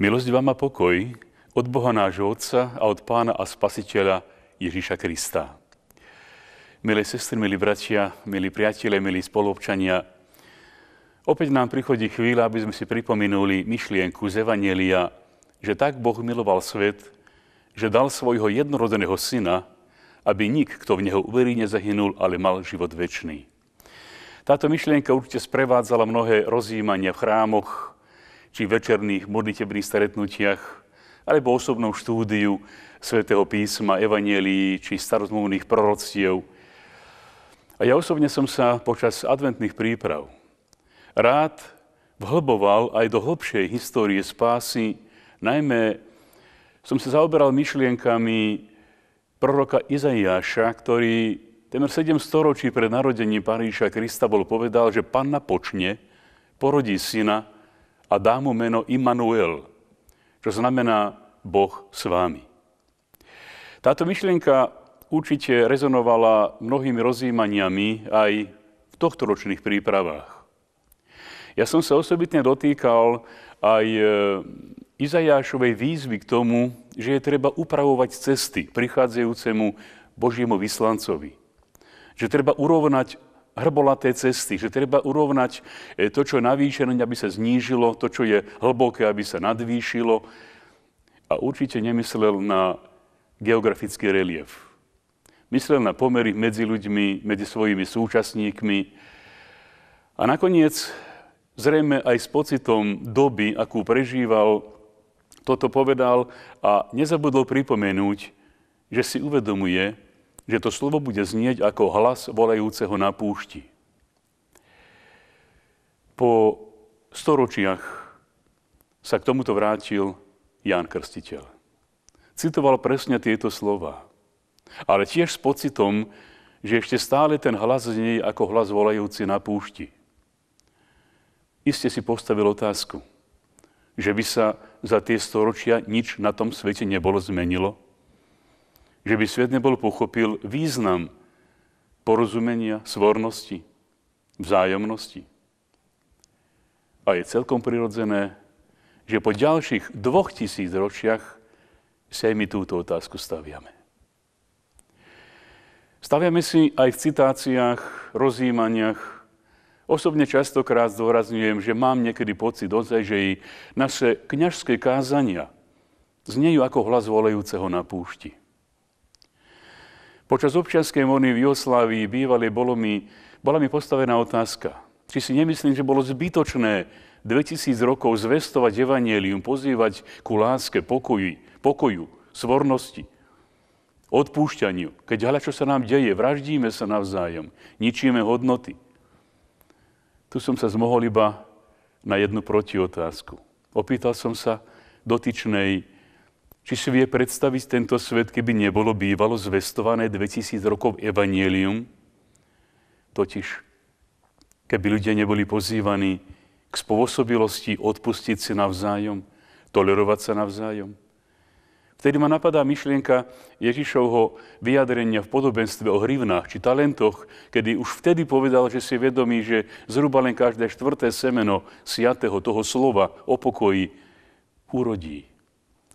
Milosť vám a pokoj od Boha nášho Otca a od Pána a Spasiteľa Ježíša Krista. Milé sestry, milí bratia, milí priatelia, milí spoluobčania, opäť nám prichodí chvíľa, aby sme si pripomenuli myšlienku z Evangelia, že tak Boh miloval svet, že dal svojho jednorodeného syna, aby nik, kto v neho uverí, nezahynul, ale mal život väčší. Táto myšlienka určite sprevádzala mnohé rozjímania v chrámoch, či večerných modlitebných stretnutiach, alebo osobnom štúdiu svätého písma, evanielii či starozmluvných proroctiev. A ja osobne som sa počas adventných príprav rád vhlboval aj do hlbšej histórie spásy, najmä som sa zaoberal myšlienkami proroka Izaiáša, ktorý temer 7 storočí pred narodením Paríša Krista bol povedal, že panna počne, porodí syna a dá mu meno Immanuel, čo znamená Boh s vámi. Táto myšlienka určite rezonovala mnohými rozjímaniami aj v ročných prípravách. Ja som sa osobitne dotýkal aj e, Izajášovej výzvy k tomu, že je treba upravovať cesty prichádzajúcemu Božiemu vyslancovi. Že treba urovnať hrbolaté cesty, že treba urovnať e, to, čo je navýšené, aby sa znížilo, to, čo je hlboké, aby sa nadvýšilo. A určite nemyslel na geografický relief. Myslel na pomery medzi ľuďmi, medzi svojimi súčasníkmi. A nakoniec, zrejme aj s pocitom doby, akú prežíval, toto povedal a nezabudol pripomenúť, že si uvedomuje, že to slovo bude znieť ako hlas volajúceho na púšti. Po storočiach sa k tomuto vrátil Ján Krstiteľ. Citoval presne tieto slova, ale tiež s pocitom, že ešte stále ten hlas znie ako hlas volajúci na púšti. Iste si postavil otázku, že by sa za tie storočia nič na tom svete nebolo zmenilo – že by svet nebol pochopil význam porozumenia, svornosti, vzájomnosti. A je celkom prirodzené, že po ďalších dvoch tisíc ročiach sa aj my túto otázku staviame. Staviame si aj v citáciách, rozjímaniach, Osobne častokrát zdôrazňujem, že mám niekedy pocit ozaj, že i naše kňažské kázania znejú ako hlas volejúceho na púšti. Počas občianskej vojny v Jugoslávii bývali bolo mi, bola mi postavená otázka, či si nemyslím, že bolo zbytočné 2000 rokov zvestovať evanielium, pozývať ku láske, pokoju, pokoju, svornosti, odpúšťaniu, keď hľa, čo sa nám deje, vraždíme sa navzájom, ničíme hodnoty. Tu som sa zmohol iba na jednu protiotázku. Opýtal som sa dotyčnej či si vie predstaviť tento svet, keby nebolo bývalo zvestované 2000 rokov evanielium? Totiž, keby ľudia neboli pozývaní k spôsobilosti odpustiť si navzájom, tolerovať sa navzájom. Vtedy ma napadá myšlienka Ježišovho vyjadrenia v podobenstve o hrivnách či talentoch, kedy už vtedy povedal, že si vedomí, že zhruba len každé štvrté semeno siatého toho slova o pokoji urodí.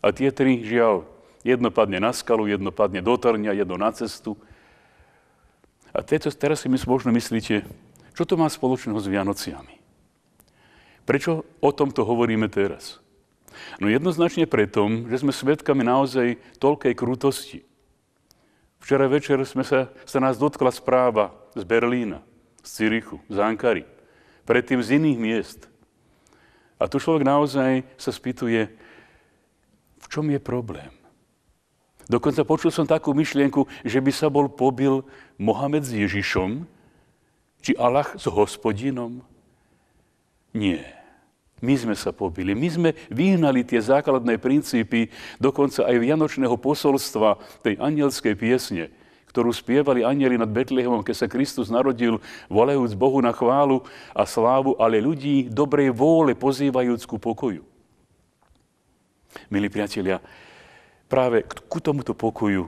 A tie tri, žiaľ, jedno padne na skalu, jedno padne do trňa, jedno na cestu. A tieto, teraz si my možno myslíte, čo to má spoločného s Vianociami? Prečo o tomto hovoríme teraz? No jednoznačne preto, že sme svedkami naozaj toľkej krutosti. Včera večer sme sa, sa nás dotkla správa z Berlína, z Cirichu, z Ankary, predtým z iných miest. A tu človek naozaj sa spýtuje, v čom je problém? Dokonca počul som takú myšlienku, že by sa bol pobil Mohamed s Ježišom, či Allah s hospodinom. Nie. My sme sa pobili, my sme vyhnali tie základné princípy dokonca aj vianočného posolstva tej anielskej piesne, ktorú spievali anieli nad Betlehemom, keď sa Kristus narodil, volajúc Bohu na chválu a slávu, ale ľudí dobrej vôle pozývajúc ku pokoju. Milí priatelia, práve ku tomuto pokoju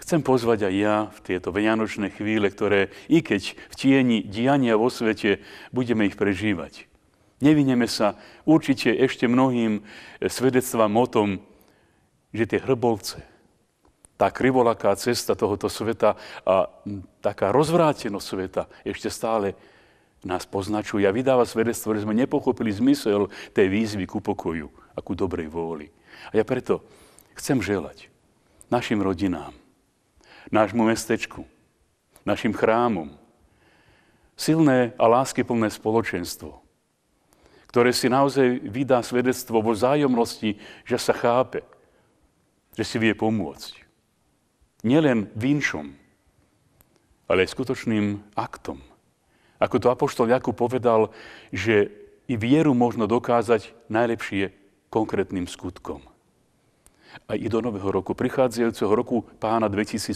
chcem pozvať aj ja v tieto vianočné chvíle, ktoré, i keď v tieni diania vo svete, budeme ich prežívať. Nevineme sa určite ešte mnohým eh, svedectvám o tom, že tie hrbolce, tá krivolaká cesta tohoto sveta a hm, taká rozvrátenosť sveta ešte stále nás poznačuje a vydáva svedectvo, že sme nepochopili zmysel tej výzvy ku pokoju a ku dobrej vôli. A ja preto chcem želať našim rodinám, nášmu mestečku, našim chrámom, silné a láskyplné spoločenstvo, ktoré si naozaj vydá svedectvo vo vzájomnosti, že sa chápe, že si vie pomôcť. Nielen vinšom, ale aj skutočným aktom. Ako to apoštol Jakub povedal, že i vieru možno dokázať najlepšie konkrétnym skutkom. A i do nového roku, prichádzajúceho roku pána 2017,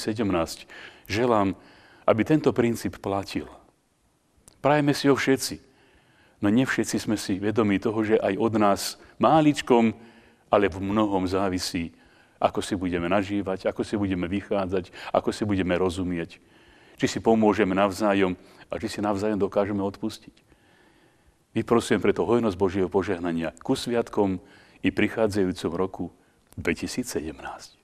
želám, aby tento princíp platil. Prajeme si ho všetci. No nevšetci sme si vedomi toho, že aj od nás máličkom, ale v mnohom závisí, ako si budeme nažívať, ako si budeme vychádzať, ako si budeme rozumieť. Či si pomôžeme navzájom a či si navzájom dokážeme odpustiť. Vyprosujem preto hojnosť Božieho požehnania ku sviatkom i prichádzajúcom roku 2017.